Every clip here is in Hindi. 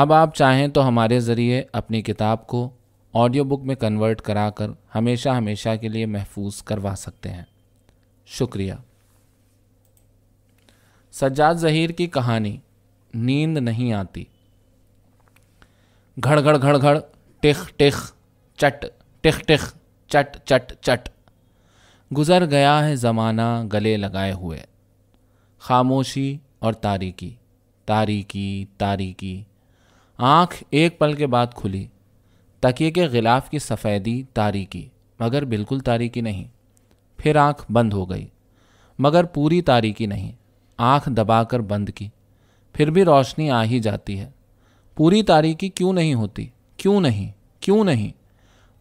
अब आप चाहें तो हमारे ज़रिए अपनी किताब को ऑडियो बुक में कन्वर्ट करा कर हमेशा हमेशा के लिए महफूज करवा सकते हैं शुक्रिया सज्जाद जहीर की कहानी नींद नहीं आती घड़ घड़ घड़ घड़ टिख टिख चट टिख टिख चट चट चट गुज़र गया है ज़माना गले लगाए हुए खामोशी और तारीकी तारीकी तारीकी आँख एक पल के बाद खुली तकिए के गिलाफ की सफ़ेदी तारीकी मगर बिल्कुल तारीकी नहीं फिर आँख बंद हो गई मगर पूरी तारीकी नहीं आँख दबाकर बंद की फिर भी रोशनी आ ही जाती है पूरी तारीकी क्यों नहीं होती क्यों नहीं क्यों नहीं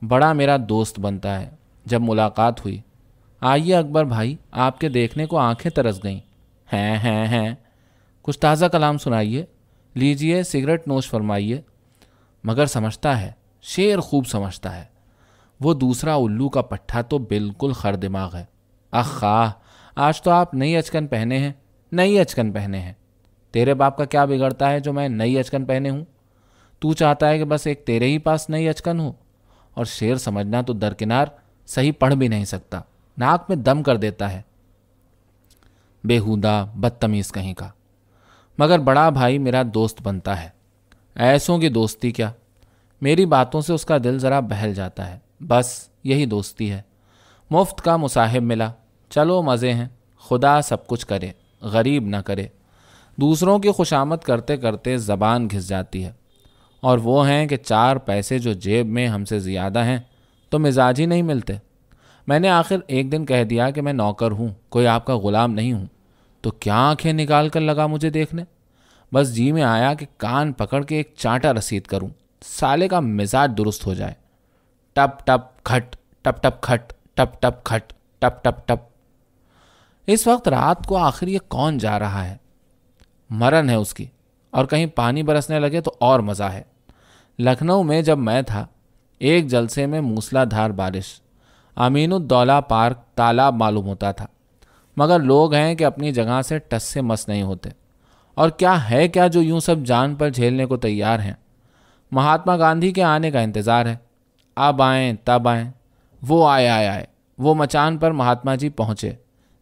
बड़ा मेरा दोस्त बनता है जब मुलाकात हुई आइए अकबर भाई आपके देखने को आंखें तरस गईं हैं हैं हैं कुछ ताज़ा कलाम सुनाइए लीजिए सिगरेट नोश फरमाइए मगर समझता है शेर खूब समझता है वो दूसरा उल्लू का पट्ठा तो बिल्कुल खर दिमाग है अखा आज तो आप नई अचकन पहने हैं नई अचकन पहने हैं तेरे बाप का क्या बिगड़ता है जो मैं नई अचकन पहने हूँ तू चाहता है कि बस एक तेरे ही पास नई अचकन हो और शेर समझना तो दरकिनार सही पढ़ भी नहीं सकता नाक में दम कर देता है बेहूदा बदतमीज़ कहीं का मगर बड़ा भाई मेरा दोस्त बनता है ऐसों की दोस्ती क्या मेरी बातों से उसका दिल ज़रा बहल जाता है बस यही दोस्ती है मुफ्त का मुसाहिब मिला चलो मज़े हैं खुदा सब कुछ करे गरीब ना करे दूसरों की खुशामद करते करते ज़बान घिस जाती है और वो हैं कि चार पैसे जो जेब में हमसे ज़्यादा हैं तो मिजाज ही नहीं मिलते मैंने आखिर एक दिन कह दिया कि मैं नौकर हूँ कोई आपका ग़ुलाम नहीं हूँ तो क्या आंखें निकाल कर लगा मुझे देखने बस जी में आया कि कान पकड़ के एक चांटा रसीद करूं साले का मिजाज दुरुस्त हो जाए टप टप खट टप टप खट टप टप खट टप टप टप इस वक्त रात को आखिर ये कौन जा रहा है मरन है उसकी और कहीं पानी बरसने लगे तो और मज़ा है लखनऊ में जब मैं था एक जलसे में मूसलाधार बारिश अमीनुद्दौला पार्क तालाब मालूम होता था मगर लोग हैं कि अपनी जगह से टस से मस नहीं होते और क्या है क्या जो यूं सब जान पर झेलने को तैयार हैं महात्मा गांधी के आने का इंतज़ार है अब आएँ तब आएँ वो आए आए आए वो मचान पर महात्मा जी पहुँचे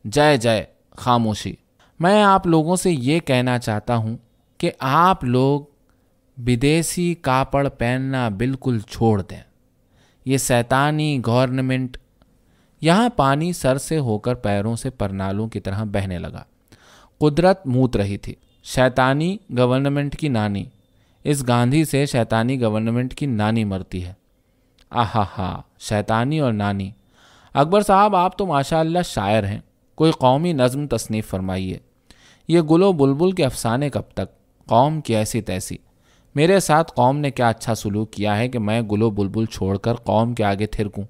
जय जय खामोशी मैं आप लोगों से ये कहना चाहता हूँ कि आप लोग विदेशी कापड़ पहनना बिल्कुल छोड़ दें ये सैतानी गवर्नमेंट यहाँ पानी सर से होकर पैरों से परनालों की तरह बहने लगा कुदरत मूत रही थी शैतानी गवर्नमेंट की नानी इस गांधी से शैतानी गवर्नमेंट की नानी मरती है आहा हा शैतानी और नानी अकबर साहब आप तो माशाल्लाह शायर हैं कोई कौमी नज़म तसनीफ़ फरमाइए ये गुलो बुलबुल के अफसाने कब तक कौम की ऐसी तैसी मेरे साथ कौम ने क्या अच्छा सलूक किया है कि मैं गुलो बुलबुल छोड़कर कौम के आगे थिरकूँ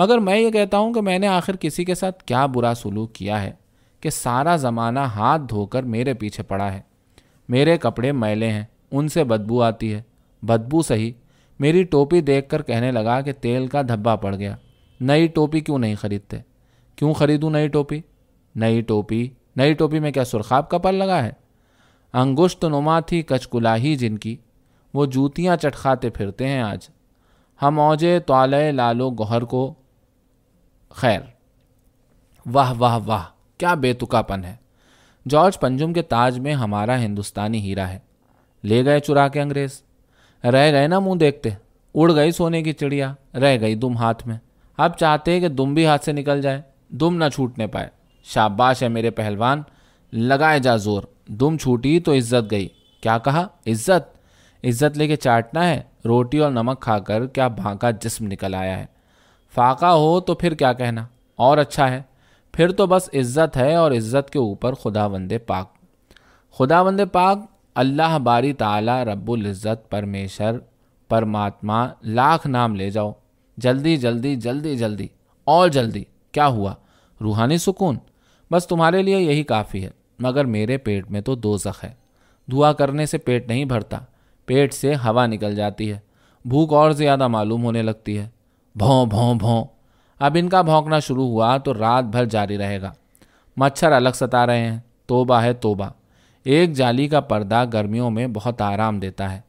मगर मैं ये कहता हूँ कि मैंने आखिर किसी के साथ क्या बुरा सलूक किया है कि सारा ज़माना हाथ धोकर मेरे पीछे पड़ा है मेरे कपड़े मैले हैं उनसे बदबू आती है बदबू सही मेरी टोपी देखकर कहने लगा कि तेल का धब्बा पड़ गया नई टोपी क्यों नहीं खरीदते क्यों खरीदूँ नई टोपी नई टोपी नई टोपी में क्या सुरखाब का पल लगा है अंगुश्त नुमा थी कचकुलाही जिनकी वो जूतियाँ चटखाते फिरते हैं आज हम औजे तोले लालो गौहर को खैर वाह वाह वाह क्या बेतुकापन है जॉर्ज पंजुम के ताज में हमारा हिंदुस्तानी हीरा है ले गए चुरा के अंग्रेज रह गए ना मुंह देखते उड़ गई सोने की चिड़िया रह गई दुम हाथ में अब चाहते हैं कि दुम भी हाथ से निकल जाए दुम ना छूटने पाए शाबाश है मेरे पहलवान लगाए जा जोर दुम छूटी तो इज्जत गई क्या कहा इज्जत इज्जत लेके चाटना है रोटी और नमक खाकर क्या भांका जिस्म निकल आया है फाका हो तो फिर क्या कहना और अच्छा है फिर तो बस इज़्ज़त है और इज़्ज़त के ऊपर खुदा वंदे पाक खुदा वंदे पाक अल्लाह बारी ताला रब्बुल इज़्ज़त परमेशर परमात्मा लाख नाम ले जाओ जल्दी जल्दी जल्दी जल्दी और जल्दी क्या हुआ रूहानी सुकून बस तुम्हारे लिए यही काफ़ी है मगर मेरे पेट में तो दो जख़ है दुआ करने से पेट नहीं भरता पेट से हवा निकल जाती है भूख और ज़्यादा मालूम होने लगती है भों भों भों अब इनका भौंकना शुरू हुआ तो रात भर जारी रहेगा मच्छर अलग सता रहे हैं तोबा है तोबा एक जाली का पर्दा गर्मियों में बहुत आराम देता है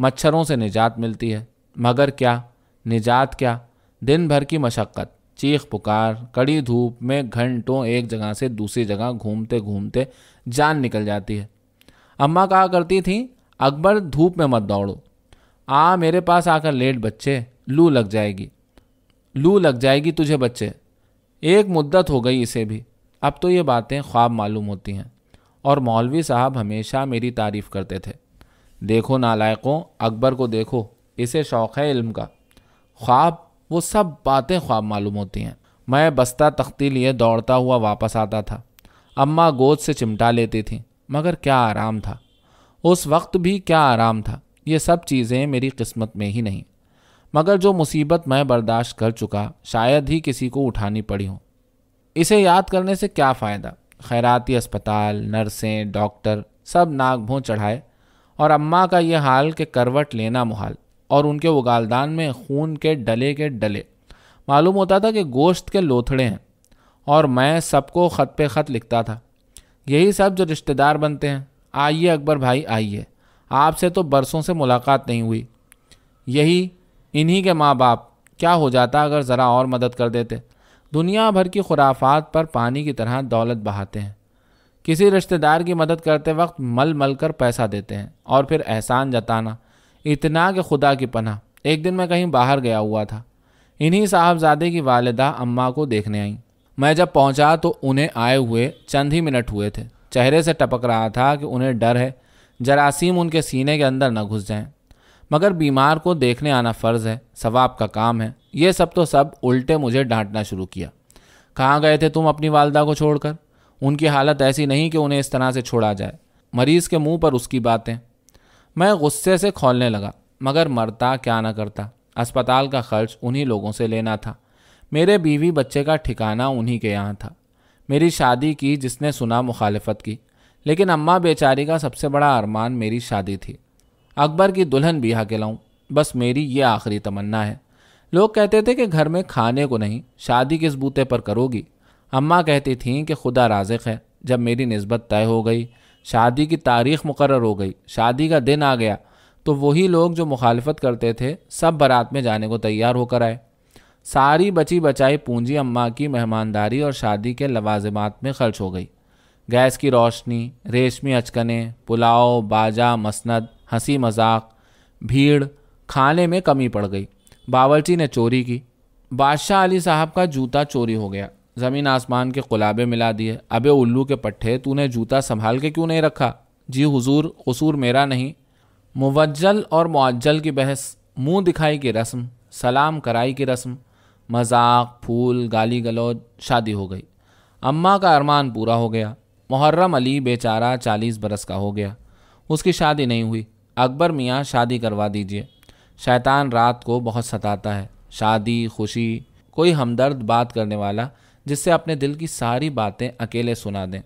मच्छरों से निजात मिलती है मगर क्या निजात क्या दिन भर की मशक्क़त चीख पुकार कड़ी धूप में घंटों एक जगह से दूसरी जगह घूमते घूमते जान निकल जाती है अम्मा कहा करती थीं अकबर धूप में मत दौड़ो आ मेरे पास आकर लेट बच्चे लू लग जाएगी लू लग जाएगी तुझे बच्चे एक मुद्दत हो गई इसे भी अब तो ये बातें ख्वाब मालूम होती हैं और मौलवी साहब हमेशा मेरी तारीफ़ करते थे देखो नालायकों अकबर को देखो इसे शौक़ है इल्म का ख्वाब वो सब बातें ख्वाब मालूम होती हैं मैं बस्ता तख्ती लिए दौड़ता हुआ वापस आता था अम्मा गोद से चिमटा लेती थी मगर क्या आराम था उस वक्त भी क्या आराम था ये सब चीज़ें मेरी किस्मत में ही नहीं मगर जो मुसीबत मैं बर्दाश्त कर चुका शायद ही किसी को उठानी पड़ी हो इसे याद करने से क्या फ़ायदा खैराती अस्पताल नर्सें डॉक्टर सब नाक भों चढ़ाए और अम्मा का यह हाल के करवट लेना मुहाल और उनके उगालदान में खून के डले के डले मालूम होता था कि गोश्त के लोथड़े हैं और मैं सबको ख़त पे ख़त लिखता था यही सब जो रिश्तेदार बनते हैं आइए अकबर भाई आइए आपसे तो बरसों से मुलाकात नहीं हुई यही इन्हीं के माँ बाप क्या हो जाता अगर ज़रा और मदद कर देते दुनिया भर की खुराफात पर पानी की तरह दौलत बहाते हैं किसी रिश्तेदार की मदद करते वक्त मल मल कर पैसा देते हैं और फिर एहसान जताना इतना कि खुदा की पना एक दिन मैं कहीं बाहर गया हुआ था इन्हीं साहबजादे की वालदा अम्मा को देखने आई मैं जब पहुंचा तो उन्हें आए हुए चंद ही मिनट हुए थे चेहरे से टपक रहा था कि उन्हें डर है जरासीम उनके सीने के अंदर न घुस जाएं मगर बीमार को देखने आना फ़र्ज है सवाब का काम है ये सब तो सब उल्टे मुझे डांटना शुरू किया कहाँ गए थे तुम अपनी वालदा को छोड़कर उनकी हालत ऐसी नहीं कि उन्हें इस तरह से छोड़ा जाए मरीज़ के मुंह पर उसकी बातें मैं गुस्से से खोलने लगा मगर मरता क्या ना करता अस्पताल का खर्च उन्हीं लोगों से लेना था मेरे बीवी बच्चे का ठिकाना उन्हीं के यहाँ था मेरी शादी की जिसने सुना मुखालफत की लेकिन अम्मा बेचारी का सबसे बड़ा अरमान मेरी शादी थी अकबर की दुल्हन बिहा के लाऊं बस मेरी ये आखिरी तमन्ना है लोग कहते थे कि घर में खाने को नहीं शादी किस बूते पर करोगी अम्मा कहती थीं कि खुदा राजिक है जब मेरी नस्बत तय हो गई शादी की तारीख मुकर हो गई शादी का दिन आ गया तो वही लोग जो मुखालफत करते थे सब बारात में जाने को तैयार होकर आए सारी बची बचाई पूंजी अम्मा की मेहमानदारी और शादी के लवाजमात में खर्च हो गई गैस की रोशनी रेशमी अचकने पुलाव बाजा मसंद हंसी मजाक भीड़ खाने में कमी पड़ गई बावर्ची ने चोरी की बादशाह अली साहब का जूता चोरी हो गया ज़मीन आसमान के कुलाबे मिला दिए अबे उल्लू के पट्टे तूने जूता संभाल के क्यों नहीं रखा जी हुजूर कसूर मेरा नहीं मुवज्जल और मुअज्जल की बहस मुंह दिखाई की रस्म सलाम कराई की रस्म मजाक फूल गाली गलौज शादी हो गई अम्मा का अरमान पूरा हो गया मुहर्रम अली बेचारा चालीस बरस का हो गया उसकी शादी नहीं हुई अकबर मियाँ शादी करवा दीजिए शैतान रात को बहुत सताता है शादी खुशी कोई हमदर्द बात करने वाला जिससे अपने दिल की सारी बातें अकेले सुना दें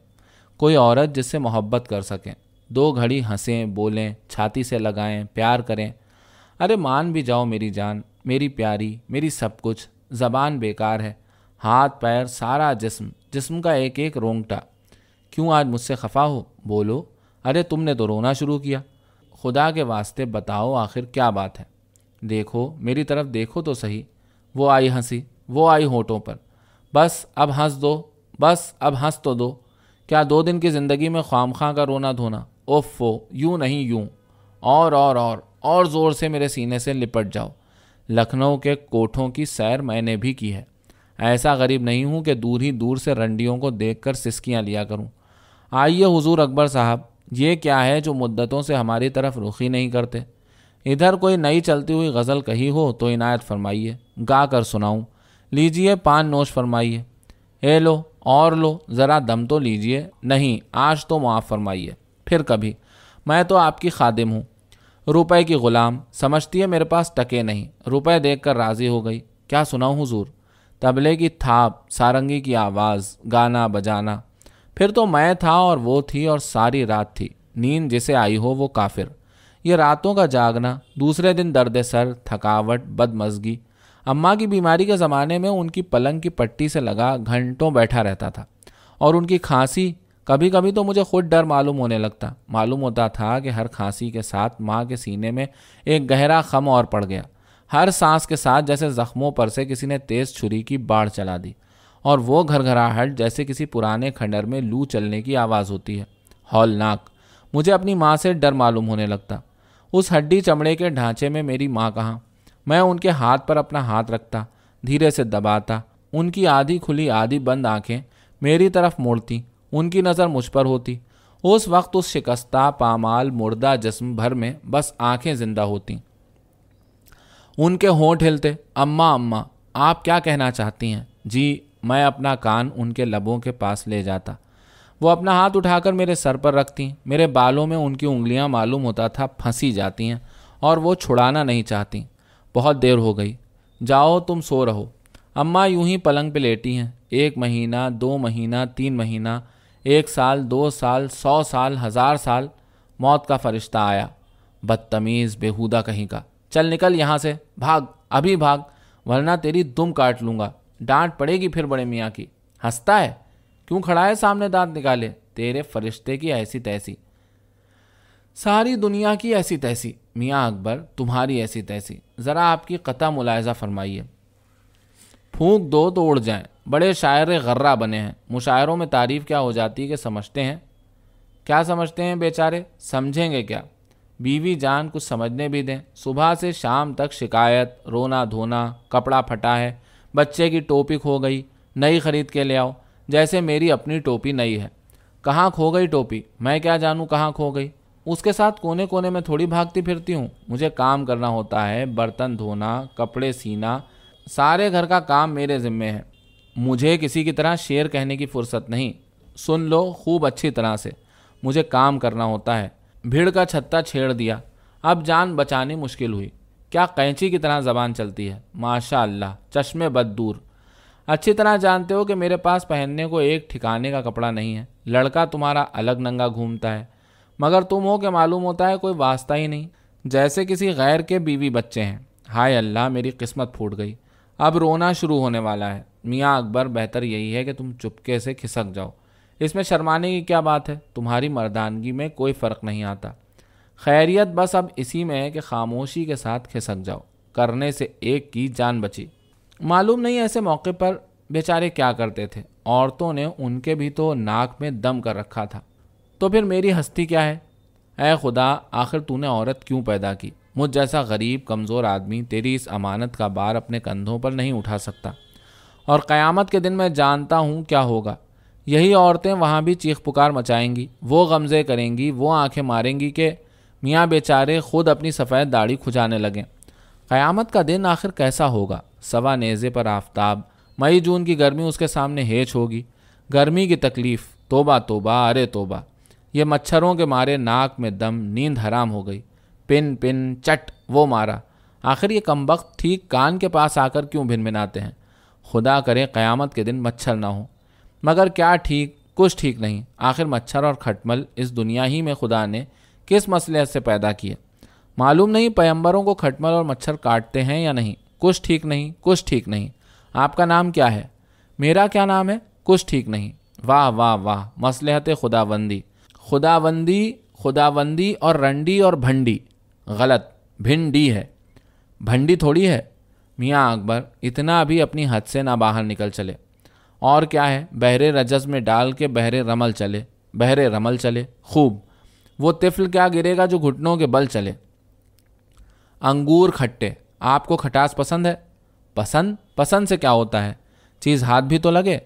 कोई औरत जिससे मोहब्बत कर सकें दो घड़ी हंसें बोलें छाती से लगाएं प्यार करें अरे मान भी जाओ मेरी जान मेरी प्यारी मेरी सब कुछ जबान बेकार है हाथ पैर सारा जिस्म जिस्म का एक एक रोंगटा क्यों आज मुझसे खफा हो बोलो अरे तुमने तो रोना शुरू किया खुदा के वास्ते बताओ आखिर क्या बात है देखो मेरी तरफ देखो तो सही वो आई हंसी वो आई होठों पर बस अब हंस दो बस अब हंस तो दो क्या दो दिन की ज़िंदगी में ख्वाम खां का रोना धोना ओफो यूँ नहीं यूँ और और और और ज़ोर से मेरे सीने से लिपट जाओ लखनऊ के कोठों की सैर मैंने भी की है ऐसा गरीब नहीं हूँ कि दूर ही दूर से रंडियों को देख कर सिसकियाँ लिया करूँ आइए हुजूर अकबर साहब ये क्या है जो मुद्दतों से हमारी तरफ रुखी नहीं करते इधर कोई नई चलती हुई गज़ल कही हो तो इनायत फरमाइए गा कर सुनाऊँ लीजिए पान नोश फरमाइए ए लो और लो ज़रा दम तो लीजिए नहीं आज तो मुआफ़ फरमाइए फिर कभी मैं तो आपकी खादिम हूँ रुपए की ग़ुलाम समझती है मेरे पास टके नहीं रुपए देख कर राज़ी हो गई क्या सुनाऊँ हुजूर तबले की थाप सारंगी की आवाज़ गाना बजाना फिर तो मैं था और वो थी और सारी रात थी नींद जिसे आई हो वो काफिर ये रातों का जागना दूसरे दिन दर्द सर थकावट बदमजगी अम्मा की बीमारी के ज़माने में उनकी पलंग की पट्टी से लगा घंटों बैठा रहता था और उनकी खांसी कभी कभी तो मुझे खुद डर मालूम होने लगता मालूम होता था कि हर खांसी के साथ माँ के सीने में एक गहरा खम और पड़ गया हर सांस के साथ जैसे ज़ख्मों पर से किसी ने तेज़ छुरी की बाढ़ चला दी और वो घरघराहट जैसे किसी पुराने खंडर में लू चलने की आवाज़ होती है हॉलनाक मुझे अपनी माँ से डर मालूम होने लगता उस हड्डी चमड़े के ढांचे में मेरी माँ कहाँ मैं उनके हाथ पर अपना हाथ रखता धीरे से दबाता उनकी आधी खुली आधी बंद आंखें मेरी तरफ मुड़ती उनकी नज़र मुझ पर होती उस वक्त उस शिकस्ता पामाल मुर्दा जिस्म भर में बस आंखें जिंदा होती उनके होंठ हिलते अम्मा अम्मा आप क्या कहना चाहती हैं जी मैं अपना कान उनके लबों के पास ले जाता वो अपना हाथ उठाकर मेरे सर पर रखती मेरे बालों में उनकी उंगलियां मालूम होता था फंसी जाती हैं और वो छुड़ाना नहीं चाहती बहुत देर हो गई जाओ तुम सो रहो अम्मा यूं ही पलंग पे लेटी हैं एक महीना दो महीना तीन महीना एक साल दो साल सौ साल हज़ार साल मौत का फरिश्ता आया बदतमीज़ बेहुदा कहीं का चल निकल यहाँ से भाग अभी भाग वरना तेरी दुम काट लूँगा डांट पड़ेगी फिर बड़े मियाँ की हंसता है क्यों खड़ा है सामने दांत निकाले तेरे फरिश्ते की ऐसी तैसी सारी दुनिया की ऐसी तैसी मियाँ अकबर तुम्हारी ऐसी तैसी ज़रा आपकी कता मुलायजा फरमाइए फूंक दो तो उड़ जाएं बड़े शायर गर्रा बने हैं मुशायरों में तारीफ़ क्या हो जाती है कि समझते हैं क्या समझते हैं बेचारे समझेंगे क्या बीवी जान कुछ समझने भी दें सुबह से शाम तक शिकायत रोना धोना कपड़ा फटा है बच्चे की टोपी खो गई नई खरीद के ले आओ जैसे मेरी अपनी टोपी नई है कहाँ खो गई टोपी मैं क्या जानूँ कहाँ खो गई उसके साथ कोने कोने में थोड़ी भागती फिरती हूँ मुझे काम करना होता है बर्तन धोना कपड़े सीना सारे घर का काम मेरे ज़िम्मे है मुझे किसी की तरह शेर कहने की फुर्सत नहीं सुन लो खूब अच्छी तरह से मुझे काम करना होता है भीड़ का छत्ता छेड़ दिया अब जान बचानी मुश्किल हुई क्या कैंची की तरह ज़बान चलती है माशा अल्लाह चश्मे बददूर अच्छी तरह जानते हो कि मेरे पास पहनने को एक ठिकाने का कपड़ा नहीं है लड़का तुम्हारा अलग नंगा घूमता है मगर तुम हो के मालूम होता है कोई वास्ता ही नहीं जैसे किसी गैर के बीवी बच्चे हैं हाय अल्लाह मेरी किस्मत फूट गई अब रोना शुरू होने वाला है मियाँ अकबर बेहतर यही है कि तुम चुपके से खिसक जाओ इसमें शर्माने की क्या बात है तुम्हारी मर्दानगी में कोई फ़र्क नहीं आता खैरियत बस अब इसी में है कि खामोशी के साथ खिसक जाओ करने से एक की जान बची मालूम नहीं ऐसे मौके पर बेचारे क्या करते थे औरतों ने उनके भी तो नाक में दम कर रखा था तो फिर मेरी हस्ती क्या है अः खुदा आखिर तूने औरत क्यों पैदा की मुझ जैसा गरीब कमज़ोर आदमी तेरी इस अमानत का बार अपने कंधों पर नहीं उठा सकता और क़यामत के दिन मैं जानता हूँ क्या होगा यही औरतें वहाँ भी चीख पुकार मचाएंगी वो गमज़े करेंगी वो आंखें मारेंगी कि मियाँ बेचारे खुद अपनी सफ़ेद दाढ़ी खुजाने लगे क़यामत का दिन आखिर कैसा होगा सवा नेज़े पर आफ्ताब मई जून की गर्मी उसके सामने हेच होगी गर्मी की तकलीफ़ तोबा तोबा अरे तोबा ये मच्छरों के मारे नाक में दम नींद हराम हो गई पिन पिन चट वो मारा आखिर ये कम वक्त ठीक कान के पास आकर क्यों भिनभिनाते हैं खुदा करे क़यामत के दिन मच्छर ना हो मगर क्या ठीक कुछ ठीक नहीं आखिर मच्छर और खटमल इस दुनिया ही में खुदा ने किस मसलहत से पैदा किए मालूम नहीं पैम्बरों को खटमल और मच्छर काटते हैं या नहीं कुछ ठीक नहीं कुछ ठीक नहीं आपका नाम क्या है मेरा क्या नाम है कुछ ठीक नहीं वाह वाह वाह मसलहत खुदाबंदी खुदाबंदी खुदाबंदी और रंडी और भंडी गलत भिंडी है भंडी थोड़ी है मियाँ अकबर इतना भी अपनी हद से ना बाहर निकल चले और क्या है बहरे रजस में डाल के बहरे रमल चले बहरे रमल चले खूब वो तिफल क्या गिरेगा जो घुटनों के बल चले अंगूर खट्टे आपको खटास पसंद है पसंद पसंद से क्या होता है चीज़ हाथ भी तो लगे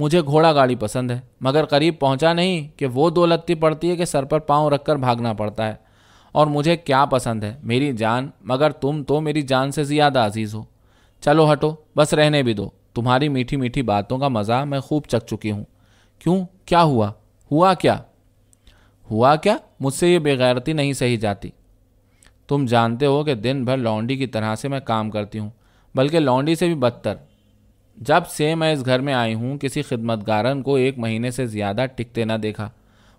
मुझे घोड़ा गाड़ी पसंद है मगर करीब पहुंचा नहीं कि वो दो लत्ती पड़ती है कि सर पर पांव रखकर भागना पड़ता है और मुझे क्या पसंद है मेरी जान मगर तुम तो मेरी जान से ज़्यादा अजीज़ हो चलो हटो बस रहने भी दो तुम्हारी मीठी मीठी बातों का मज़ा मैं खूब चख चुकी हूँ क्यों क्या हुआ हुआ क्या हुआ क्या मुझसे ये बेगैरती नहीं सही जाती तुम जानते हो कि दिन भर लौंडी की तरह से मैं काम करती हूँ बल्कि लौंडी से भी बदतर जब से मैं इस घर में आई हूँ किसी खिदमतगारन को एक महीने से ज़्यादा टिकते ना देखा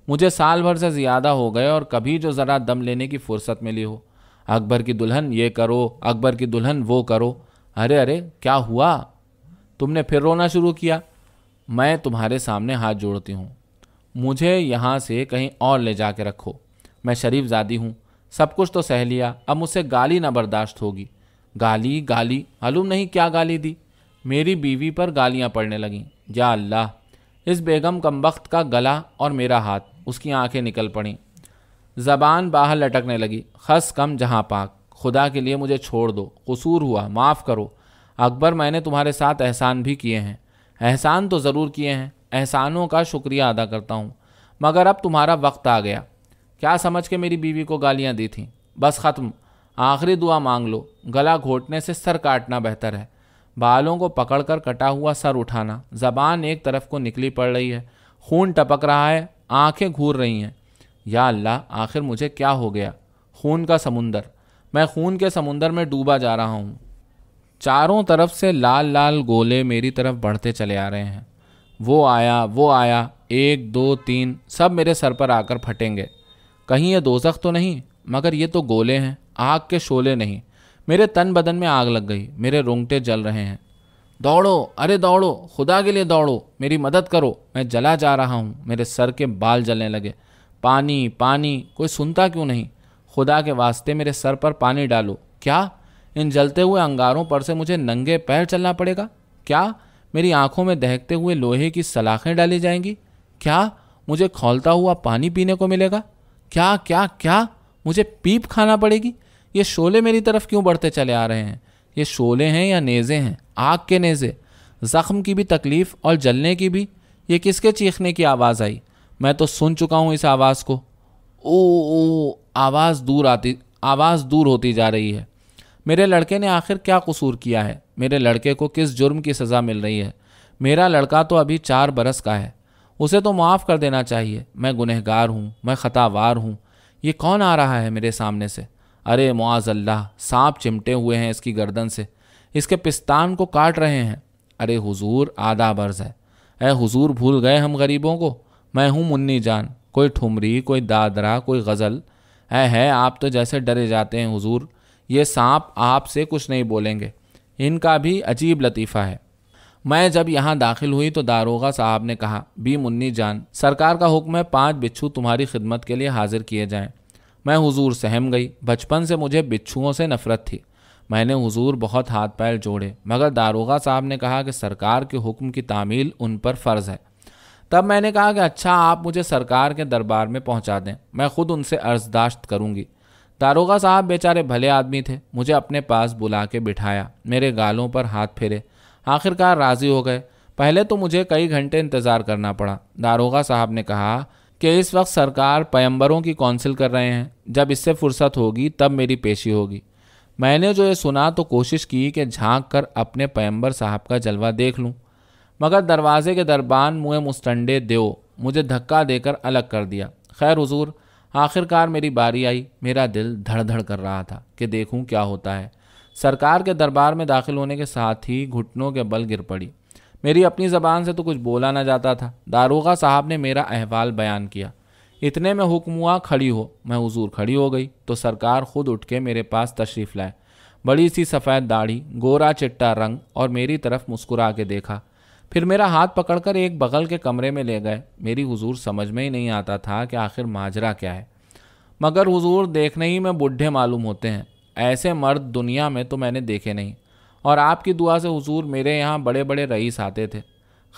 मुझे साल भर से ज़्यादा हो गए और कभी जो ज़रा दम लेने की फुर्सत मिली हो अकबर की दुल्हन ये करो अकबर की दुल्हन वो करो अरे अरे क्या हुआ तुमने फिर रोना शुरू किया मैं तुम्हारे सामने हाथ जोड़ती हूँ मुझे यहाँ से कहीं और ले जा के रखो मैं शरीफ ज़ादी हूँ सब कुछ तो सह लिया अब मुझसे गाली ना बर्दाश्त होगी गाली गाली मालूम नहीं क्या गाली दी मेरी बीवी पर गालियाँ पड़ने लगीं या अल्लाह इस बेगम कमबख्त का गला और मेरा हाथ उसकी आंखें निकल पड़ी ज़बान बाहर लटकने लगी खस कम जहाँ पाक खुदा के लिए मुझे छोड़ दो कसूर हुआ माफ़ करो अकबर मैंने तुम्हारे साथ एहसान भी किए हैं एहसान तो ज़रूर किए हैं एहसानों का शुक्रिया अदा करता हूँ मगर अब तुम्हारा वक्त आ गया क्या समझ के मेरी बीवी को गालियाँ दी थीं बस ख़त्म आखिरी दुआ मांग लो गला घोटने से सर काटना बेहतर है बालों को पकड़कर कटा हुआ सर उठाना जबान एक तरफ को निकली पड़ रही है खून टपक रहा है आंखें घूर रही हैं या अल्लाह आखिर मुझे क्या हो गया खून का समुंदर मैं खून के समुंदर में डूबा जा रहा हूँ चारों तरफ से लाल लाल गोले मेरी तरफ बढ़ते चले आ रहे हैं वो आया वो आया एक दो तीन सब मेरे सर पर आकर फटेंगे कहीं ये दोजख तो नहीं मगर ये तो गोले हैं आग के शोले नहीं मेरे तन बदन में आग लग गई मेरे रोंगटे जल रहे हैं दौड़ो अरे दौड़ो खुदा के लिए दौड़ो मेरी मदद करो मैं जला जा रहा हूँ मेरे सर के बाल जलने लगे पानी पानी कोई सुनता क्यों नहीं खुदा के वास्ते मेरे सर पर पानी डालो क्या इन जलते हुए अंगारों पर से मुझे नंगे पैर चलना पड़ेगा क्या मेरी आंखों में दहकते हुए लोहे की सलाखें डाली जाएंगी क्या मुझे खोलता हुआ पानी पीने को मिलेगा क्या क्या क्या मुझे पीप खाना पड़ेगी ये शोले मेरी तरफ क्यों बढ़ते चले आ रहे हैं ये शोले हैं या नेज़े हैं आग के नेज़े ज़ख्म की भी तकलीफ़ और जलने की भी ये किसके चीखने की आवाज़ आई मैं तो सुन चुका हूँ इस आवाज़ को ओ ओ आवाज़ दूर आती आवाज़ दूर होती जा रही है मेरे लड़के ने आखिर क्या कसूर किया है मेरे लड़के को किस जुर्म की सज़ा मिल रही है मेरा लड़का तो अभी चार बरस का है उसे तो माफ़ कर देना चाहिए मैं गुनहगार हूँ मैं ख़तावार हूँ ये कौन आ रहा है मेरे सामने से अरे मुआज अल्लाह सांप चिमटे हुए हैं इसकी गर्दन से इसके पिस्तान को काट रहे हैं अरे हुजूर आधा बर्ज है अरे हुजूर भूल गए हम गरीबों को मैं हूँ मुन्नी जान कोई ठुमरी कोई दादरा कोई गज़ल है है आप तो जैसे डरे जाते हैं हुजूर ये सांप आपसे कुछ नहीं बोलेंगे इनका भी अजीब लतीफ़ा है मैं जब यहाँ दाखिल हुई तो दारोगा साहब ने कहा बी मुन्नी जान सरकार का हुक्म है पांच बिच्छू तुम्हारी खिदमत के लिए हाजिर किए जाएं मैं हुजूर सहम गई बचपन से मुझे बिच्छुओं से नफरत थी मैंने हुजूर बहुत हाथ पैर जोड़े मगर दारोगा साहब ने कहा कि सरकार के हुक्म की तामील उन पर फ़र्ज़ है तब मैंने कहा कि अच्छा आप मुझे सरकार के दरबार में पहुँचा दें मैं खुद उनसे अर्जदाश्त करूँगी दारोगा साहब बेचारे भले आदमी थे मुझे अपने पास बुला के बिठाया मेरे गालों पर हाथ फेरे आखिरकार राज़ी हो गए पहले तो मुझे कई घंटे इंतज़ार करना पड़ा दारोगा साहब ने कहा कि इस वक्त सरकार पैम्बरों की कौंसिल कर रहे हैं जब इससे फुर्सत होगी तब मेरी पेशी होगी मैंने जो ये सुना तो कोशिश की कि झांक कर अपने पैम्बर साहब का जलवा देख लूँ मगर दरवाजे के दरबान मुँह मुस्टंडे देव मुझे धक्का देकर अलग कर दिया खैर हजूर आखिरकार मेरी बारी आई मेरा दिल धड़धड़ कर रहा था कि देखूं क्या होता है सरकार के दरबार में दाखिल होने के साथ ही घुटनों के बल गिर पड़ी मेरी अपनी ज़बान से तो कुछ बोला ना जाता था दारोगा साहब ने मेरा अहवाल बयान किया इतने में हुक्म हुआ खड़ी हो मैं हजूर खड़ी हो गई तो सरकार खुद उठ के मेरे पास तशरीफ़ लाए बड़ी सी सफ़ेद दाढ़ी गोरा चिट्टा रंग और मेरी तरफ मुस्कुरा के देखा फिर मेरा हाथ पकड़कर एक बगल के कमरे में ले गए मेरी हुजूर समझ में ही नहीं आता था कि आखिर माजरा क्या है मगर हुजूर देखने ही में बुढ़े मालूम होते हैं ऐसे मर्द दुनिया में तो मैंने देखे नहीं और आपकी दुआ से हुजूर मेरे यहाँ बड़े बड़े रईस आते थे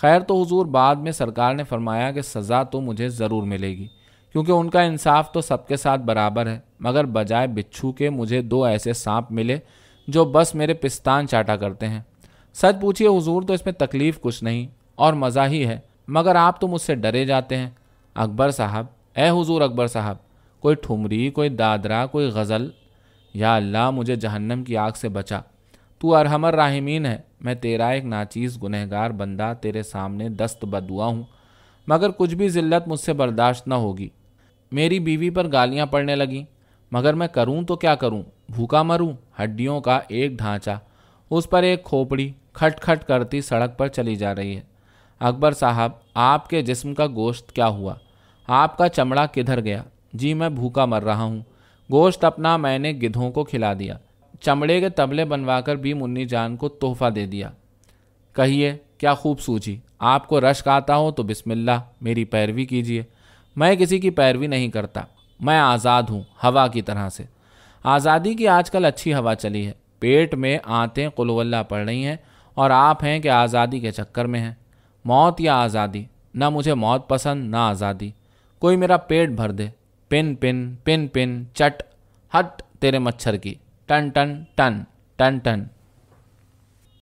खैर तो हुजूर बाद में सरकार ने फरमाया कि सज़ा तो मुझे ज़रूर मिलेगी क्योंकि उनका इंसाफ तो सबके साथ बराबर है मगर बजाय बिच्छू के मुझे दो ऐसे सांप मिले जो बस मेरे पिस्तान चाटा करते हैं सच पूछिए हुजूर तो इसमें तकलीफ़ कुछ नहीं और मज़ा ही है मगर आप तो मुझसे डरे जाते हैं अकबर साहब ए हुजूर अकबर साहब कोई ठुमरी कोई दादरा कोई गज़ल या अल्लाह मुझे जहन्नम की आग से बचा तू अरहमर राहिमीन है मैं तेरा एक नाचीज़ गुनहगार बंदा तेरे सामने दस्त बदुआ हूँ मगर कुछ भी ज़िल्लत मुझसे बर्दाश्त न होगी मेरी बीवी पर गालियाँ पड़ने लगीं मगर मैं करूँ तो क्या करूँ भूखा मरूँ हड्डियों का एक ढांचा उस पर एक खोपड़ी खटखट करती सड़क पर चली जा रही है अकबर साहब आपके जिस्म का गोश्त क्या हुआ आपका चमड़ा किधर गया जी मैं भूखा मर रहा हूँ गोश्त अपना मैंने गिधों को खिला दिया चमड़े के तबले बनवाकर भी मुन्नी जान को तोहफा दे दिया कहिए क्या खूब सूझी आपको रश्क आता हो तो बिस्मिल्लाह मेरी पैरवी कीजिए मैं किसी की पैरवी नहीं करता मैं आज़ाद हूँ हवा की तरह से आज़ादी की आजकल अच्छी हवा चली है पेट में आते कुलवल्ला पड़ रही हैं और आप हैं कि आज़ादी के चक्कर में हैं मौत या आज़ादी ना मुझे मौत पसंद ना आज़ादी कोई मेरा पेट भर दे पिन पिन पिन पिन चट हट तेरे मच्छर की टन टन टन टन टन